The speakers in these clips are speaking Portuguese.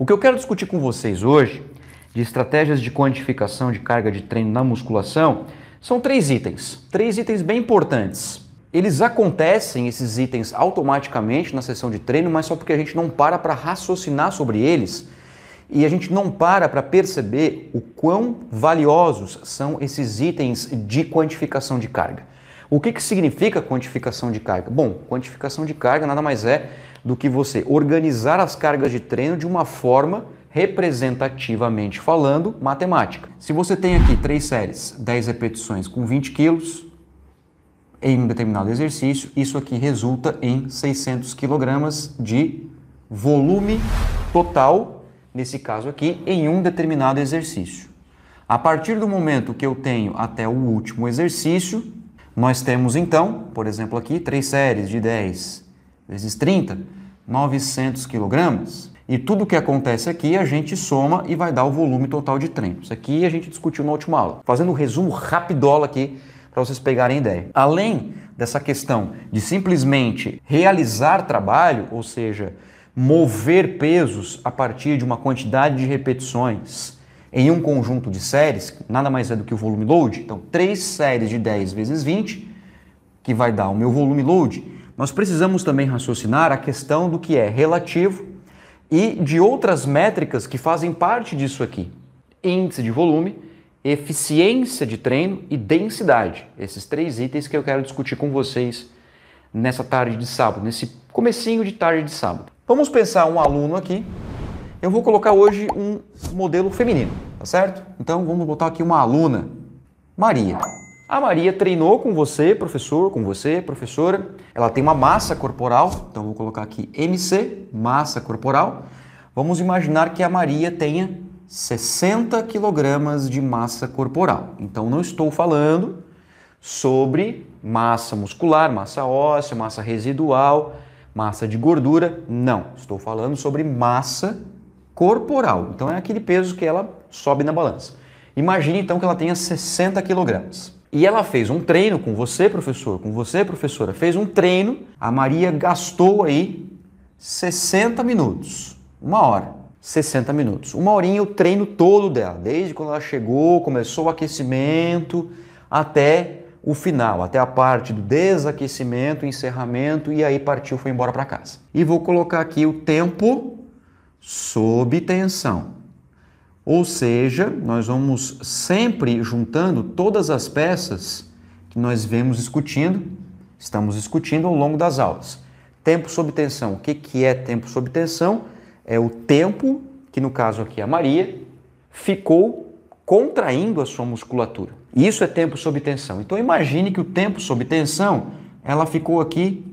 O que eu quero discutir com vocês hoje de estratégias de quantificação de carga de treino na musculação são três itens, três itens bem importantes. Eles acontecem, esses itens, automaticamente na sessão de treino, mas só porque a gente não para para raciocinar sobre eles e a gente não para para perceber o quão valiosos são esses itens de quantificação de carga. O que, que significa quantificação de carga? Bom, quantificação de carga nada mais é do que você organizar as cargas de treino de uma forma representativamente falando, matemática. Se você tem aqui três séries, 10 repetições com 20 quilos em um determinado exercício, isso aqui resulta em 600 quilogramas de volume total, nesse caso aqui, em um determinado exercício. A partir do momento que eu tenho até o último exercício, nós temos então, por exemplo aqui, três séries de 10 vezes 30, 900 quilogramas. E tudo o que acontece aqui a gente soma e vai dar o volume total de trem. Isso aqui a gente discutiu na última aula. Fazendo um resumo rapidola aqui para vocês pegarem ideia. Além dessa questão de simplesmente realizar trabalho, ou seja, mover pesos a partir de uma quantidade de repetições em um conjunto de séries, nada mais é do que o volume load, então três séries de 10 vezes 20, que vai dar o meu volume load nós precisamos também raciocinar a questão do que é relativo e de outras métricas que fazem parte disso aqui: índice de volume, eficiência de treino e densidade. Esses três itens que eu quero discutir com vocês nessa tarde de sábado, nesse comecinho de tarde de sábado. Vamos pensar um aluno aqui. Eu vou colocar hoje um modelo feminino, tá certo? Então vamos botar aqui uma aluna, Maria. A Maria treinou com você, professor, com você, professora. Ela tem uma massa corporal, então vou colocar aqui MC, massa corporal. Vamos imaginar que a Maria tenha 60 quilogramas de massa corporal. Então não estou falando sobre massa muscular, massa óssea, massa residual, massa de gordura. Não, estou falando sobre massa corporal. Então é aquele peso que ela sobe na balança. Imagine então que ela tenha 60 quilogramas. E ela fez um treino com você, professor, com você, professora. Fez um treino. A Maria gastou aí 60 minutos, uma hora. 60 minutos. Uma horinha o treino todo dela, desde quando ela chegou, começou o aquecimento até o final, até a parte do desaquecimento, encerramento e aí partiu, foi embora para casa. E vou colocar aqui o tempo sob tensão. Ou seja, nós vamos sempre juntando todas as peças que nós vemos discutindo, estamos discutindo ao longo das aulas. Tempo sob tensão. O que, que é tempo sob tensão? É o tempo que, no caso aqui, é a Maria ficou contraindo a sua musculatura. Isso é tempo sob tensão. Então imagine que o tempo sob tensão, ela ficou aqui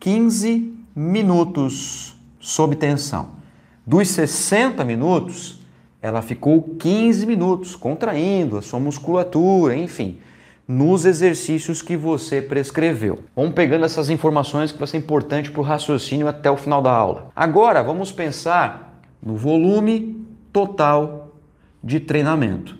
15 minutos sob tensão. Dos 60 minutos, ela ficou 15 minutos contraindo a sua musculatura, enfim, nos exercícios que você prescreveu. Vamos pegando essas informações que vai ser importante para o raciocínio até o final da aula. Agora vamos pensar no volume total de treinamento.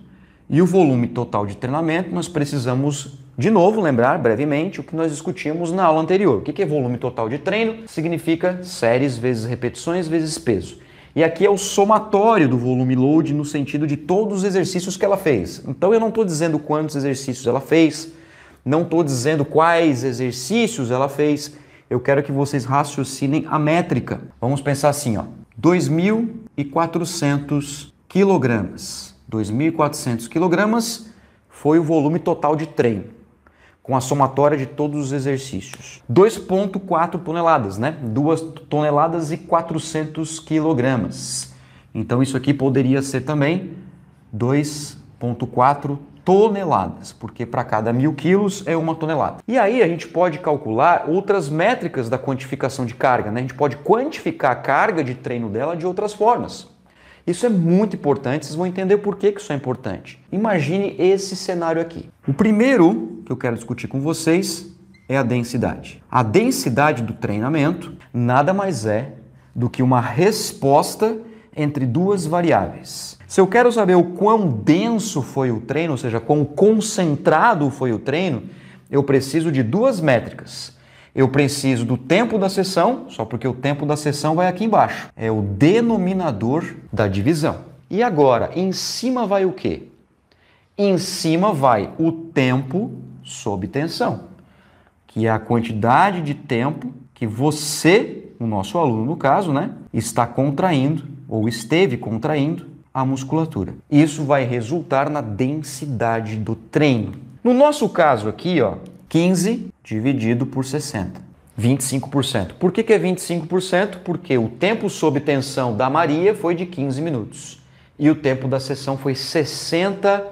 E o volume total de treinamento nós precisamos de novo, lembrar brevemente o que nós discutimos na aula anterior. O que é volume total de treino? Significa séries vezes repetições vezes peso. E aqui é o somatório do volume load no sentido de todos os exercícios que ela fez. Então eu não estou dizendo quantos exercícios ela fez, não estou dizendo quais exercícios ela fez. Eu quero que vocês raciocinem a métrica. Vamos pensar assim, ó. 2.400 quilogramas. 2.400 quilogramas foi o volume total de treino com a somatória de todos os exercícios. 2,4 toneladas, né? 2 toneladas e 400 quilogramas. Então isso aqui poderia ser também 2,4 toneladas, porque para cada mil quilos é uma tonelada. E aí a gente pode calcular outras métricas da quantificação de carga, né? A gente pode quantificar a carga de treino dela de outras formas. Isso é muito importante, vocês vão entender por que, que isso é importante. Imagine esse cenário aqui. O primeiro que eu quero discutir com vocês é a densidade. A densidade do treinamento nada mais é do que uma resposta entre duas variáveis. Se eu quero saber o quão denso foi o treino, ou seja, quão concentrado foi o treino, eu preciso de duas métricas. Eu preciso do tempo da sessão, só porque o tempo da sessão vai aqui embaixo. É o denominador da divisão. E agora, em cima vai o quê? Em cima vai o tempo sob tensão, que é a quantidade de tempo que você, o nosso aluno no caso, né, está contraindo ou esteve contraindo a musculatura. Isso vai resultar na densidade do treino. No nosso caso aqui, ó, 15 dividido por 60. 25%. Por que, que é 25%? Porque o tempo sob tensão da Maria foi de 15 minutos e o tempo da sessão foi 60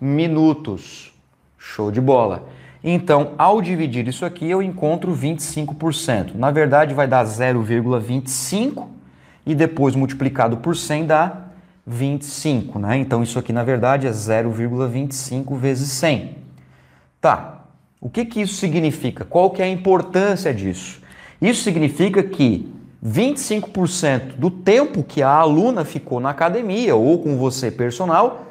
minutos. Show de bola! Então, ao dividir isso aqui, eu encontro 25%. Na verdade, vai dar 0,25 e depois multiplicado por 100 dá 25, né? Então, isso aqui, na verdade, é 0,25 vezes 100. Tá, o que, que isso significa? Qual que é a importância disso? Isso significa que 25% do tempo que a aluna ficou na academia ou com você personal,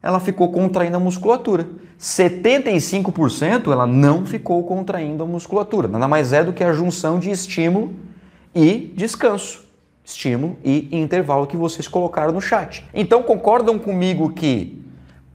ela ficou contraindo a musculatura. 75% ela não ficou contraindo a musculatura. Nada mais é do que a junção de estímulo e descanso. Estímulo e intervalo que vocês colocaram no chat. Então concordam comigo que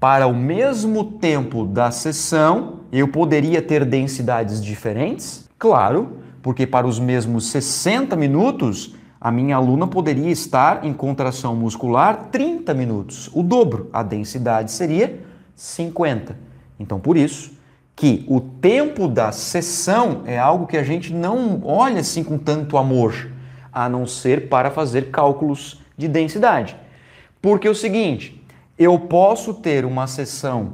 para o mesmo tempo da sessão, eu poderia ter densidades diferentes? Claro, porque para os mesmos 60 minutos, a minha aluna poderia estar em contração muscular 30 minutos, o dobro. A densidade seria 50. Então, por isso que o tempo da sessão é algo que a gente não olha assim com tanto amor, a não ser para fazer cálculos de densidade. Porque é o seguinte, eu posso ter uma sessão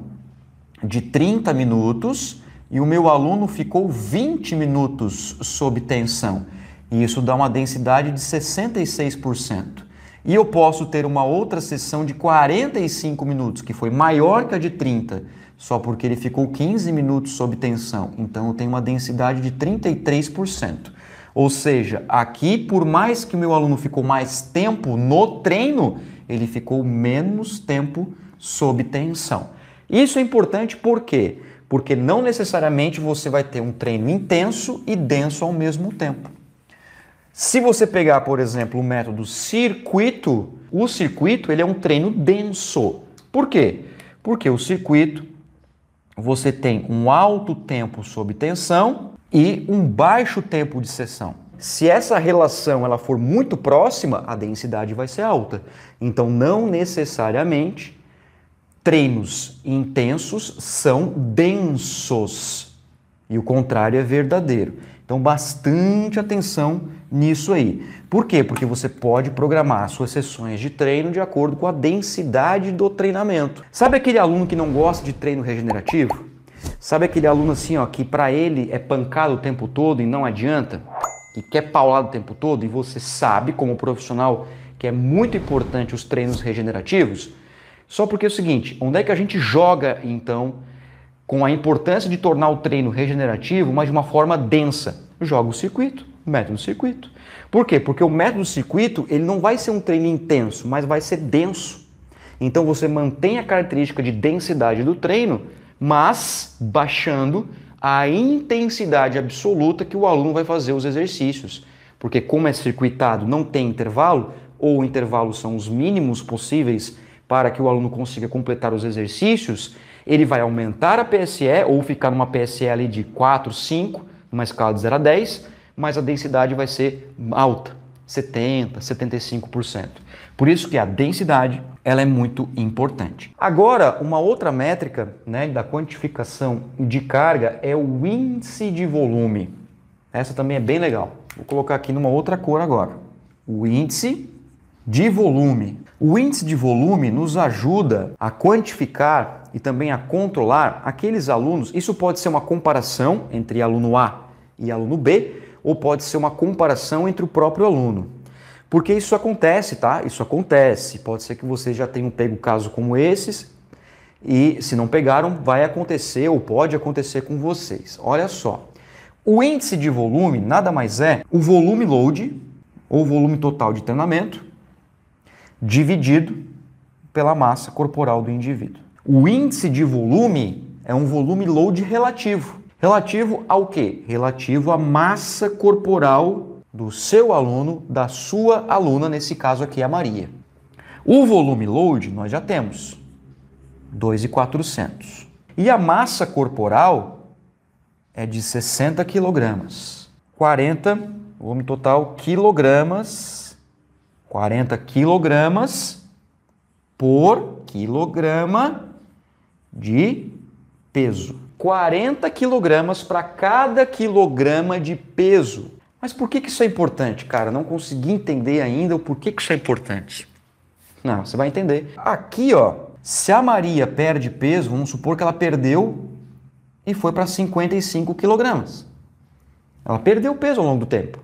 de 30 minutos e o meu aluno ficou 20 minutos sob tensão. E isso dá uma densidade de 66%. E eu posso ter uma outra sessão de 45 minutos, que foi maior que a de 30, só porque ele ficou 15 minutos sob tensão. Então eu tenho uma densidade de 33%. Ou seja, aqui, por mais que o meu aluno ficou mais tempo no treino, ele ficou menos tempo sob tensão. Isso é importante por quê? Porque não necessariamente você vai ter um treino intenso e denso ao mesmo tempo. Se você pegar, por exemplo, o método circuito, o circuito ele é um treino denso. Por quê? Porque o circuito você tem um alto tempo sob tensão e um baixo tempo de sessão. Se essa relação ela for muito próxima, a densidade vai ser alta. Então, não necessariamente treinos intensos são densos. E o contrário é verdadeiro. Então, bastante atenção nisso aí. Por quê? Porque você pode programar suas sessões de treino de acordo com a densidade do treinamento. Sabe aquele aluno que não gosta de treino regenerativo? Sabe aquele aluno assim, ó, que para ele é pancado o tempo todo e não adianta? que quer paular o tempo todo, e você sabe, como profissional, que é muito importante os treinos regenerativos, só porque é o seguinte: onde é que a gente joga, então, com a importância de tornar o treino regenerativo, mas de uma forma densa? Joga o circuito, método circuito. Por quê? Porque o método circuito ele não vai ser um treino intenso, mas vai ser denso. Então você mantém a característica de densidade do treino, mas baixando a intensidade absoluta que o aluno vai fazer os exercícios. Porque, como é circuitado, não tem intervalo, ou intervalos são os mínimos possíveis para que o aluno consiga completar os exercícios, ele vai aumentar a PSE ou ficar numa PSE ali de 4, 5, numa escala de 0 a 10, mas a densidade vai ser alta, 70, 75%. Por isso que a densidade ela é muito importante. Agora, uma outra métrica né, da quantificação de carga é o índice de volume. Essa também é bem legal. Vou colocar aqui numa outra cor agora. O índice de volume. O índice de volume nos ajuda a quantificar e também a controlar aqueles alunos. Isso pode ser uma comparação entre aluno A e aluno B, ou pode ser uma comparação entre o próprio aluno. Porque isso acontece, tá? Isso acontece. Pode ser que vocês já tenham pego caso como esses e se não pegaram, vai acontecer ou pode acontecer com vocês. Olha só. O índice de volume nada mais é o volume load ou volume total de treinamento dividido pela massa corporal do indivíduo. O índice de volume é um volume load relativo. Relativo ao quê? Relativo à massa corporal do seu aluno, da sua aluna, nesse caso aqui a Maria. O volume load nós já temos, 2,400. E a massa corporal é de 60 quilogramas. 40, volume total, quilogramas, 40 quilogramas por quilograma de peso. 40 quilogramas para cada quilograma de peso mas por que, que isso é importante, cara? Não consegui entender ainda o porquê que isso é importante. Não, você vai entender. Aqui, ó, se a Maria perde peso, vamos supor que ela perdeu e foi para 55 quilogramas. Ela perdeu peso ao longo do tempo.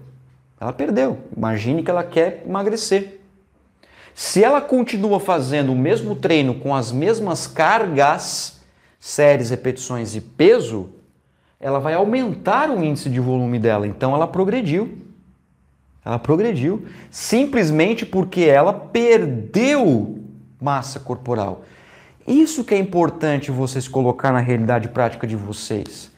Ela perdeu. Imagine que ela quer emagrecer. Se ela continua fazendo o mesmo treino com as mesmas cargas, séries, repetições e peso, ela vai aumentar o índice de volume dela. Então ela progrediu. Ela progrediu simplesmente porque ela perdeu massa corporal. Isso que é importante vocês colocar na realidade prática de vocês.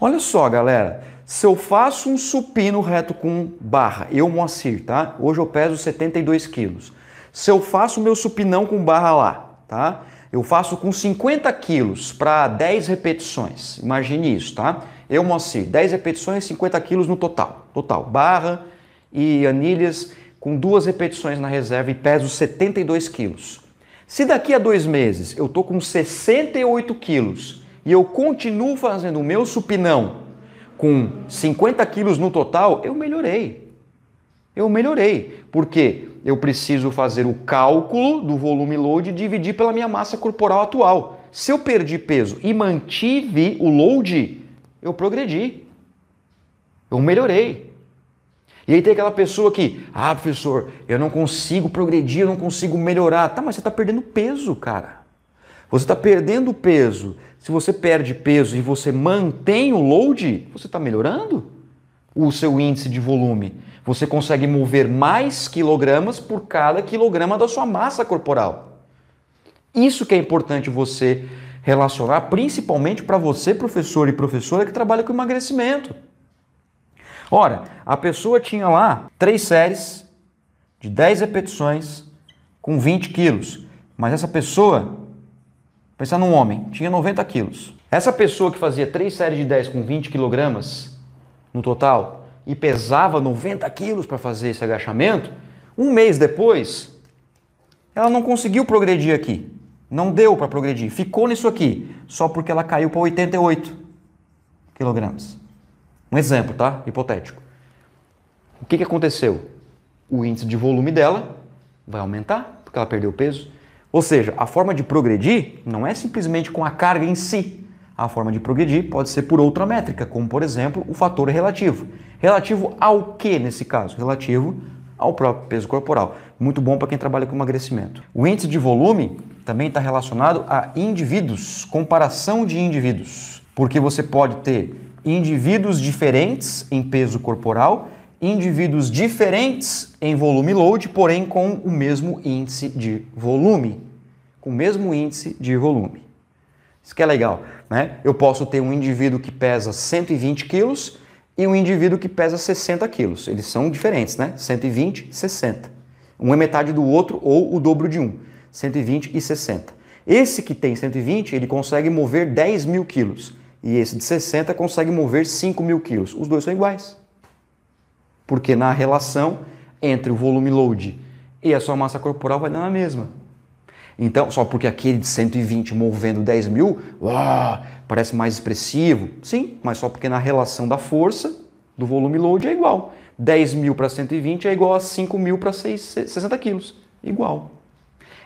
Olha só, galera, se eu faço um supino reto com barra, eu, Moacir, tá? Hoje eu peso 72 quilos. Se eu faço meu supinão com barra lá, tá? Eu faço com 50 quilos para 10 repetições. Imagine isso, tá? Eu, Moacir, 10 repetições, 50 quilos no total. Total. Barra e anilhas com duas repetições na reserva e peso 72 quilos. Se daqui a dois meses eu tô com 68 quilos e eu continuo fazendo o meu supinão com 50 quilos no total, eu melhorei. Eu melhorei. Por quê? eu preciso fazer o cálculo do volume load e dividir pela minha massa corporal atual. Se eu perdi peso e mantive o load, eu progredi. Eu melhorei. E aí tem aquela pessoa que, ah, professor, eu não consigo progredir, eu não consigo melhorar. Tá, mas você está perdendo peso, cara. Você está perdendo peso. Se você perde peso e você mantém o load, você está melhorando o seu índice de volume. Você consegue mover mais quilogramas por cada quilograma da sua massa corporal. Isso que é importante você relacionar, principalmente para você, professor e professora que trabalha com emagrecimento. Ora, a pessoa tinha lá três séries de 10 repetições com 20 quilos, mas essa pessoa, pensar num homem, tinha 90 quilos. Essa pessoa que fazia três séries de 10 com 20 quilogramas no total, e pesava 90 quilos para fazer esse agachamento, um mês depois, ela não conseguiu progredir aqui. Não deu para progredir. Ficou nisso aqui, só porque ela caiu para 88 quilogramas. Um exemplo, tá? Hipotético. O que, que aconteceu? O índice de volume dela vai aumentar, porque ela perdeu peso. Ou seja, a forma de progredir não é simplesmente com a carga em si, a forma de progredir pode ser por outra métrica, como por exemplo o fator relativo. Relativo ao que nesse caso? Relativo ao próprio peso corporal. Muito bom para quem trabalha com emagrecimento. O índice de volume também está relacionado a indivíduos, comparação de indivíduos, porque você pode ter indivíduos diferentes em peso corporal, indivíduos diferentes em volume load, porém com o mesmo índice de volume, com o mesmo índice de volume. Isso que é legal. Né? Eu posso ter um indivíduo que pesa 120 quilos e um indivíduo que pesa 60 quilos. Eles são diferentes, né? 120, 60. Um é metade do outro ou o dobro de um. 120 e 60. Esse que tem 120, ele consegue mover 10 mil quilos. E esse de 60 consegue mover 5 mil quilos. Os dois são iguais. Porque na relação entre o volume load e a sua massa corporal vai dar a mesma. Então, só porque aquele de 120 movendo 10 mil, uau, parece mais expressivo. Sim, mas só porque na relação da força do volume load é igual. 10 mil para 120 é igual a 5 mil para 60 quilos. Igual.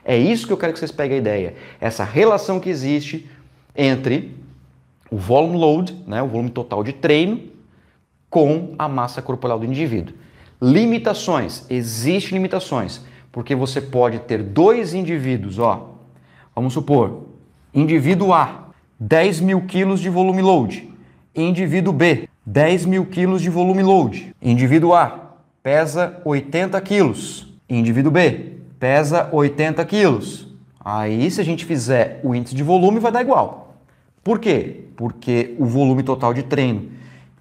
É isso que eu quero que vocês peguem a ideia. Essa relação que existe entre o volume load, né, o volume total de treino, com a massa corporal do indivíduo. Limitações. Existem limitações. Porque você pode ter dois indivíduos, ó. Vamos supor, indivíduo A, 10 mil quilos de volume load. Indivíduo B, 10 mil quilos de volume load. Indivíduo A, pesa 80 quilos. Indivíduo B, pesa 80 quilos. Aí, se a gente fizer o índice de volume, vai dar igual. Por quê? Porque o volume total de treino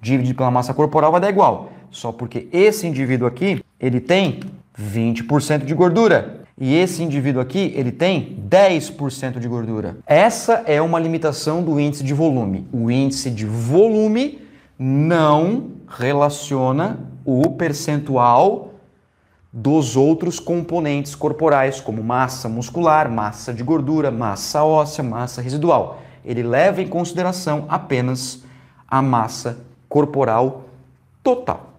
dividido pela massa corporal vai dar igual. Só porque esse indivíduo aqui, ele tem 20% de gordura. E esse indivíduo aqui, ele tem 10% de gordura. Essa é uma limitação do índice de volume. O índice de volume não relaciona o percentual dos outros componentes corporais, como massa muscular, massa de gordura, massa óssea, massa residual. Ele leva em consideração apenas a massa corporal total.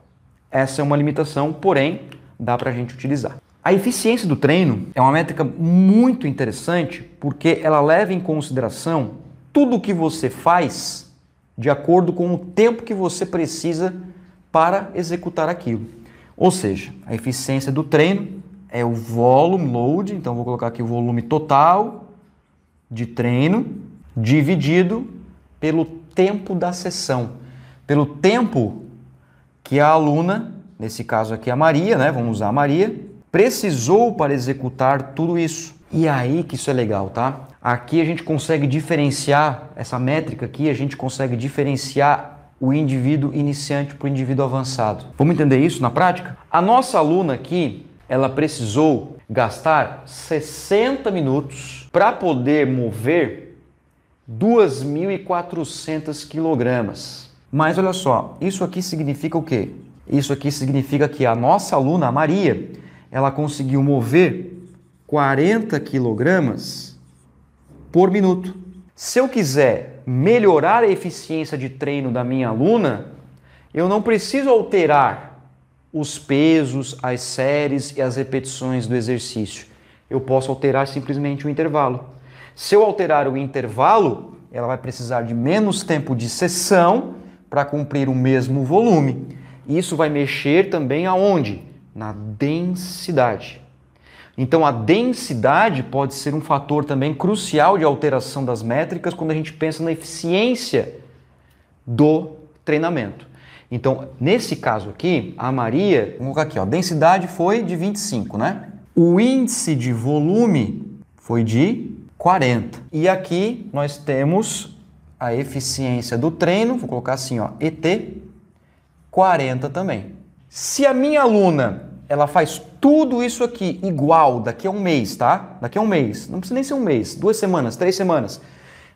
Essa é uma limitação, porém, dá para a gente utilizar. A eficiência do treino é uma métrica muito interessante porque ela leva em consideração tudo o que você faz de acordo com o tempo que você precisa para executar aquilo. Ou seja, a eficiência do treino é o volume load, então vou colocar aqui o volume total de treino dividido pelo tempo da sessão, pelo tempo que a aluna nesse caso aqui a Maria, né? Vamos usar a Maria, precisou para executar tudo isso. E é aí que isso é legal, tá? Aqui a gente consegue diferenciar essa métrica aqui, a gente consegue diferenciar o indivíduo iniciante para o indivíduo avançado. Vamos entender isso na prática? A nossa aluna aqui, ela precisou gastar 60 minutos para poder mover 2.400 quilogramas. Mas olha só, isso aqui significa o quê? Isso aqui significa que a nossa aluna, a Maria, ela conseguiu mover 40 quilogramas por minuto. Se eu quiser melhorar a eficiência de treino da minha aluna, eu não preciso alterar os pesos, as séries e as repetições do exercício. Eu posso alterar simplesmente o intervalo. Se eu alterar o intervalo, ela vai precisar de menos tempo de sessão para cumprir o mesmo volume. Isso vai mexer também aonde? Na densidade. Então a densidade pode ser um fator também crucial de alteração das métricas quando a gente pensa na eficiência do treinamento. Então, nesse caso aqui, a Maria, vamos colocar aqui, ó, a densidade foi de 25, né? O índice de volume foi de 40. E aqui nós temos a eficiência do treino, vou colocar assim, ó, ET, 40 também. Se a minha aluna ela faz tudo isso aqui igual daqui a um mês, tá? Daqui a um mês. Não precisa nem ser um mês, duas semanas, três semanas.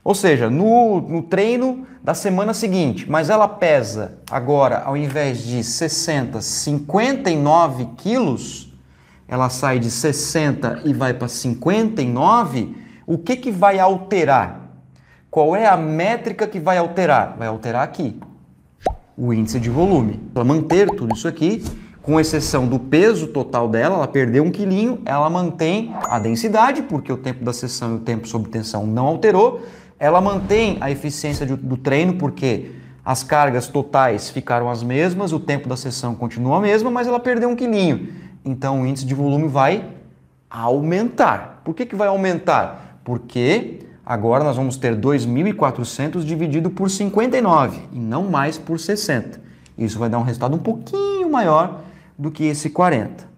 Ou seja, no, no treino da semana seguinte, mas ela pesa agora, ao invés de 60, 59 quilos, ela sai de 60 e vai para 59, o que, que vai alterar? Qual é a métrica que vai alterar? Vai alterar aqui, o índice de volume. Para manter tudo isso aqui, com exceção do peso total dela, ela perdeu um quilinho, ela mantém a densidade, porque o tempo da sessão e o tempo sob tensão não alterou, ela mantém a eficiência de, do treino, porque as cargas totais ficaram as mesmas, o tempo da sessão continua a mesma, mas ela perdeu um quilinho. Então o índice de volume vai aumentar. Por que, que vai aumentar? Porque Agora nós vamos ter 2.400 dividido por 59 e não mais por 60. Isso vai dar um resultado um pouquinho maior do que esse 40.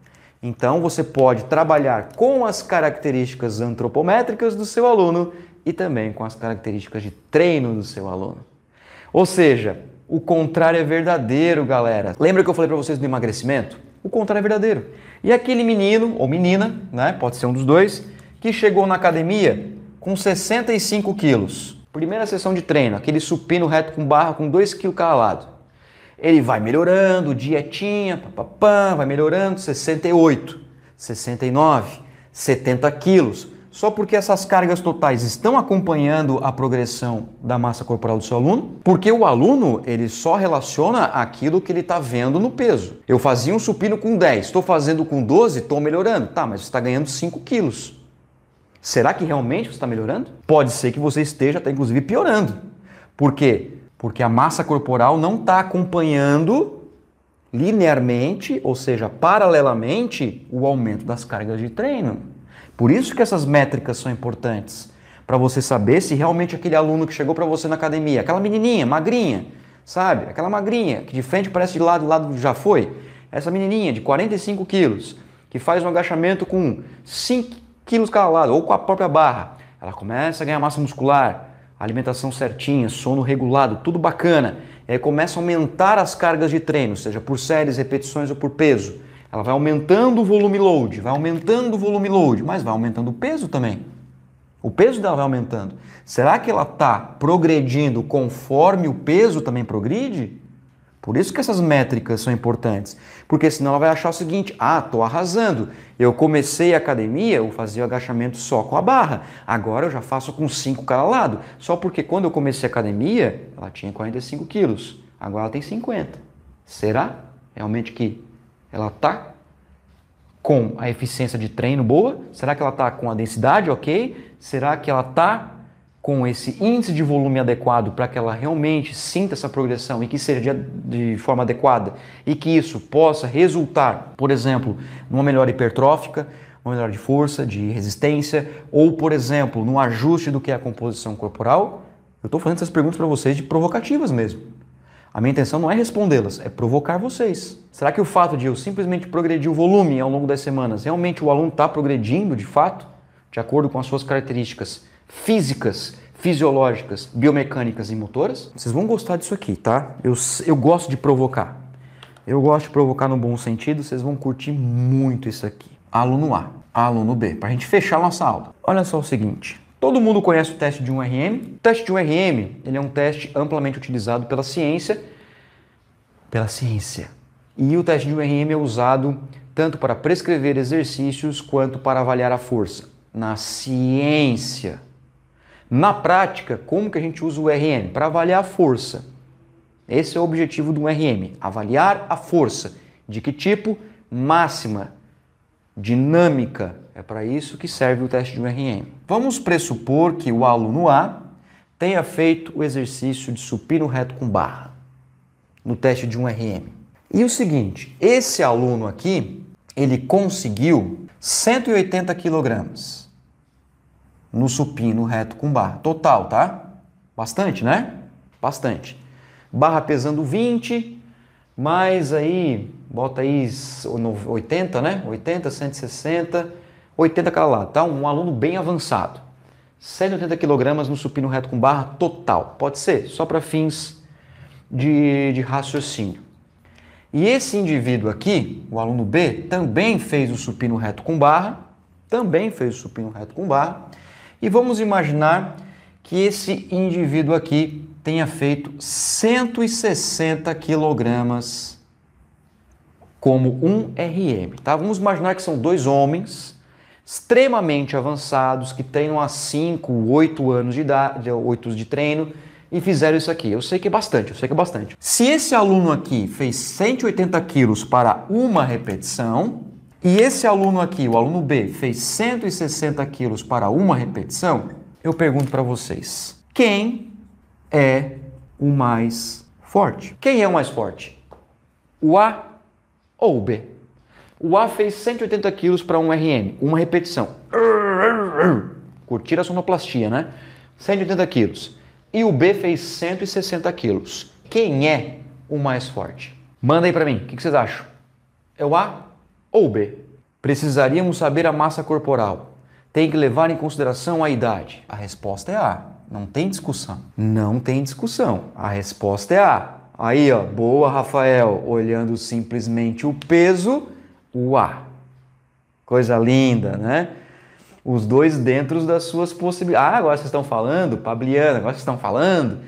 Então você pode trabalhar com as características antropométricas do seu aluno e também com as características de treino do seu aluno. Ou seja, o contrário é verdadeiro, galera. Lembra que eu falei para vocês do emagrecimento? O contrário é verdadeiro. E aquele menino ou menina, né, pode ser um dos dois, que chegou na academia com 65 quilos. Primeira sessão de treino, aquele supino reto com barra com 2 quilos cada lado. Ele vai melhorando, dietinha, papapá, vai melhorando, 68, 69, 70 quilos. Só porque essas cargas totais estão acompanhando a progressão da massa corporal do seu aluno, porque o aluno ele só relaciona aquilo que ele está vendo no peso. Eu fazia um supino com 10, estou fazendo com 12, estou melhorando. Tá, mas você está ganhando 5 quilos. Será que realmente você está melhorando? Pode ser que você esteja até inclusive piorando. Por quê? Porque a massa corporal não está acompanhando linearmente, ou seja, paralelamente, o aumento das cargas de treino. Por isso que essas métricas são importantes, para você saber se realmente aquele aluno que chegou para você na academia, aquela menininha, magrinha, sabe? Aquela magrinha, que de frente parece de lado, de lado já foi. Essa menininha de 45 quilos, que faz um agachamento com 5, quilos calado ou com a própria barra. Ela começa a ganhar massa muscular, alimentação certinha, sono regulado, tudo bacana. E aí começa a aumentar as cargas de treino, seja por séries, repetições ou por peso. Ela vai aumentando o volume load, vai aumentando o volume load, mas vai aumentando o peso também. O peso dela vai aumentando. Será que ela está progredindo conforme o peso também progride? Por isso que essas métricas são importantes, porque senão ela vai achar o seguinte: ah, tô arrasando. Eu comecei a academia, eu fazia o agachamento só com a barra, agora eu já faço com 5 cada lado. Só porque quando eu comecei a academia, ela tinha 45 quilos, agora ela tem 50. Será realmente que ela tá com a eficiência de treino boa? Será que ela tá com a densidade ok? Será que ela tá com esse índice de volume adequado para que ela realmente sinta essa progressão e que seja de, de forma adequada e que isso possa resultar, por exemplo, numa melhora hipertrófica, uma melhora de força, de resistência, ou, por exemplo, num ajuste do que é a composição corporal, eu estou fazendo essas perguntas para vocês de provocativas mesmo. A minha intenção não é respondê-las, é provocar vocês. Será que o fato de eu simplesmente progredir o volume ao longo das semanas, realmente o aluno está progredindo de fato, de acordo com as suas características, físicas, fisiológicas, biomecânicas e motoras. Vocês vão gostar disso aqui, tá? Eu, eu gosto de provocar. Eu gosto de provocar no bom sentido, vocês vão curtir muito isso aqui. Aluno A, aluno B, para a gente fechar nossa aula. Olha só o seguinte, Todo mundo conhece o teste de 1RM. O teste de 1RM ele é um teste amplamente utilizado pela ciência, pela ciência. E o teste de 1RM é usado tanto para prescrever exercícios quanto para avaliar a força. Na ciência. Na prática, como que a gente usa o RM? Para avaliar a força. Esse é o objetivo do RM, avaliar a força. De que tipo? Máxima, dinâmica. É para isso que serve o teste de um RM. Vamos pressupor que o aluno A tenha feito o exercício de supino reto com barra no teste de um RM. E o seguinte, esse aluno aqui, ele conseguiu 180 quilogramas no supino reto com barra. Total, tá? Bastante, né? Bastante. Barra pesando 20, mais aí, bota aí 80, né? 80, 160, 80 cada lado, tá? Um aluno bem avançado. 180 kg no supino reto com barra total. Pode ser, só para fins de, de raciocínio. E esse indivíduo aqui, o aluno B, também fez o supino reto com barra, também fez o supino reto com barra, e vamos imaginar que esse indivíduo aqui tenha feito 160 quilogramas como um RM. Tá? Vamos imaginar que são dois homens extremamente avançados que tenham há 5, 8 anos de idade, 8 de treino e fizeram isso aqui. Eu sei que é bastante, eu sei que é bastante. Se esse aluno aqui fez 180 quilos para uma repetição, e esse aluno aqui, o aluno B, fez 160 quilos para uma repetição, eu pergunto para vocês: quem é o mais forte? Quem é o mais forte? O A ou o B? O A fez 180 quilos para um RM, uma repetição. Curtir a sonoplastia, né? 180 quilos. E o B fez 160 quilos. Quem é o mais forte? Manda aí para mim, o que, que vocês acham? É o A ou B. Precisaríamos saber a massa corporal. Tem que levar em consideração a idade. A resposta é A. Não tem discussão. Não tem discussão. A resposta é A. Aí, ó, boa, Rafael, olhando simplesmente o peso, o A. Coisa linda, né? Os dois dentro das suas possibilidades. Ah, agora vocês estão falando, Pabliana, agora vocês estão falando.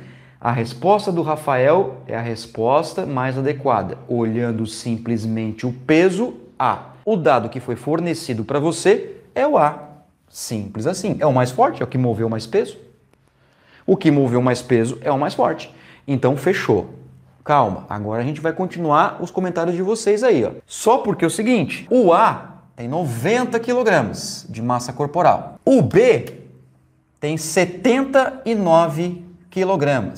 A resposta do Rafael é a resposta mais adequada, olhando simplesmente o peso a. O dado que foi fornecido para você é o A. Simples assim. É o mais forte, é o que moveu mais peso. O que moveu mais peso é o mais forte. Então fechou. Calma, agora a gente vai continuar os comentários de vocês aí. Ó. Só porque é o seguinte: o A tem 90 kg de massa corporal, o B tem 79 kg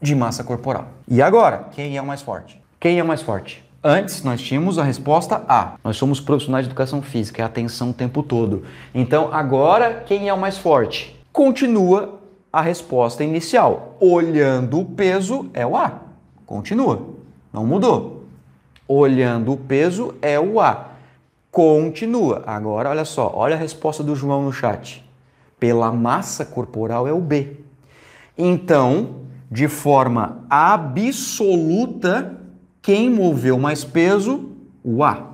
de massa corporal. E agora, quem é o mais forte? Quem é o mais forte? Antes, nós tínhamos a resposta A. Nós somos profissionais de educação física, é atenção o tempo todo. Então, agora, quem é o mais forte? Continua a resposta inicial. Olhando o peso, é o A. Continua. Não mudou. Olhando o peso, é o A. Continua. Agora, olha só, olha a resposta do João no chat. Pela massa corporal, é o B. Então, de forma absoluta, quem moveu mais peso? O A.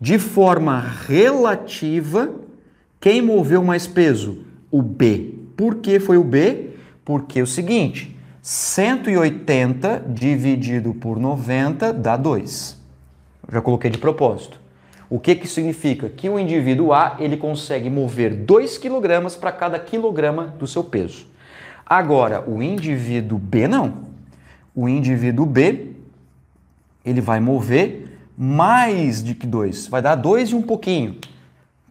De forma relativa, quem moveu mais peso? O B. Por que foi o B? Porque é o seguinte, 180 dividido por 90 dá 2. já coloquei de propósito. O que, que significa? Que o indivíduo A ele consegue mover 2 kg para cada quilograma do seu peso. Agora, o indivíduo B não. O indivíduo B ele vai mover mais de que 2. Vai dar 2 e um pouquinho.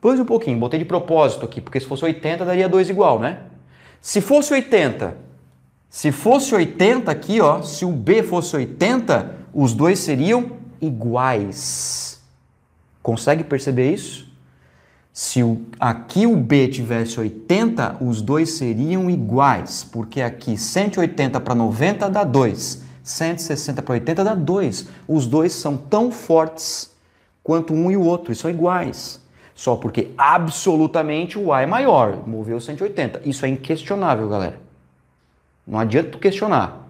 2 e um pouquinho. Botei de propósito aqui, porque se fosse 80 daria 2 igual, né? Se fosse 80, se fosse 80 aqui, ó, se o B fosse 80, os dois seriam iguais. Consegue perceber isso? Se o, aqui o B tivesse 80, os dois seriam iguais, porque aqui 180 para 90 dá 2. 160 para 80 dá 2. Os dois são tão fortes quanto um e o outro, e são iguais. Só porque absolutamente o A é maior, moveu 180. Isso é inquestionável, galera. Não adianta tu questionar.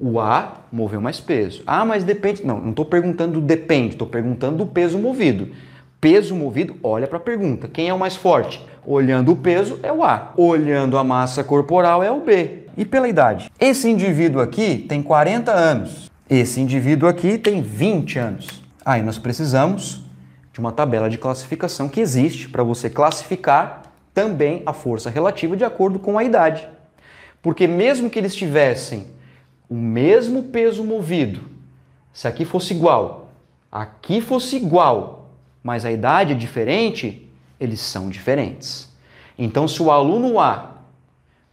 O A moveu mais peso. Ah, mas depende. Não, não estou perguntando depende, estou perguntando do peso movido. Peso movido, olha para a pergunta. Quem é o mais forte? Olhando o peso é o A. Olhando a massa corporal é o B e pela idade. Esse indivíduo aqui tem 40 anos, esse indivíduo aqui tem 20 anos. Aí nós precisamos de uma tabela de classificação que existe para você classificar também a força relativa de acordo com a idade. Porque mesmo que eles tivessem o mesmo peso movido, se aqui fosse igual, aqui fosse igual, mas a idade é diferente, eles são diferentes. Então, se o aluno A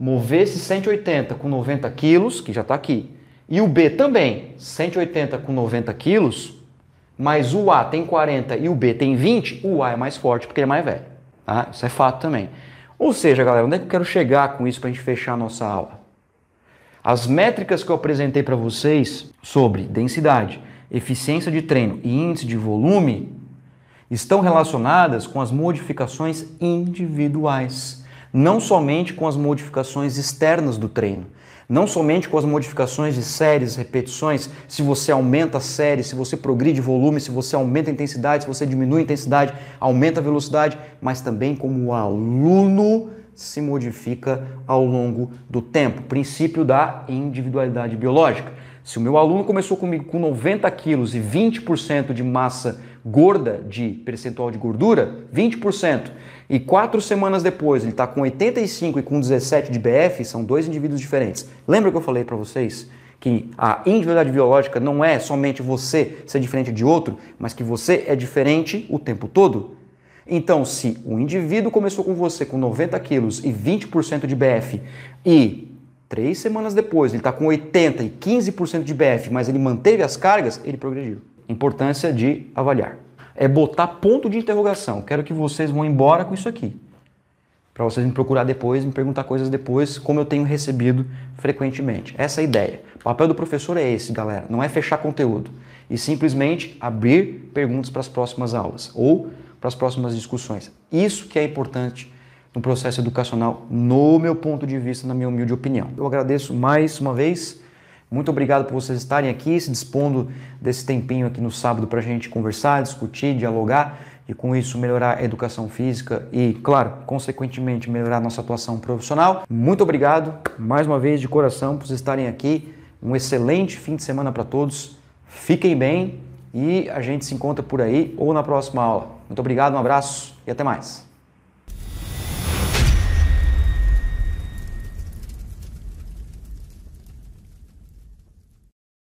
mover esse 180 com 90 quilos, que já está aqui, e o B também, 180 com 90 quilos, mas o A tem 40 e o B tem 20, o A é mais forte porque ele é mais velho. Tá? Isso é fato também. Ou seja, galera, onde é que eu quero chegar com isso para a gente fechar a nossa aula? As métricas que eu apresentei para vocês sobre densidade, eficiência de treino e índice de volume estão relacionadas com as modificações individuais não somente com as modificações externas do treino, não somente com as modificações de séries, repetições, se você aumenta a série, se você progride volume, se você aumenta a intensidade, se você diminui a intensidade, aumenta a velocidade, mas também como o aluno se modifica ao longo do tempo. Princípio da individualidade biológica. Se o meu aluno começou comigo com 90 quilos e 20% de massa gorda, de percentual de gordura, 20%, e quatro semanas depois ele está com 85 e com 17 de BF, são dois indivíduos diferentes. Lembra que eu falei para vocês que a individualidade biológica não é somente você ser diferente de outro, mas que você é diferente o tempo todo? Então, se o indivíduo começou com você com 90 quilos e 20% de BF e três semanas depois ele está com 80 e 15% de BF, mas ele manteve as cargas, ele progrediu. Importância de avaliar é botar ponto de interrogação. Quero que vocês vão embora com isso aqui. Para vocês me procurar depois, me perguntar coisas depois, como eu tenho recebido frequentemente. Essa é a ideia. O papel do professor é esse, galera. Não é fechar conteúdo. E simplesmente abrir perguntas para as próximas aulas ou para as próximas discussões. Isso que é importante no processo educacional, no meu ponto de vista, na minha humilde opinião. Eu agradeço mais uma vez muito obrigado por vocês estarem aqui, se dispondo desse tempinho aqui no sábado para a gente conversar, discutir, dialogar e com isso melhorar a educação física e, claro, consequentemente melhorar a nossa atuação profissional. Muito obrigado mais uma vez de coração por vocês estarem aqui. Um excelente fim de semana para todos. Fiquem bem e a gente se encontra por aí ou na próxima aula. Muito obrigado, um abraço e até mais.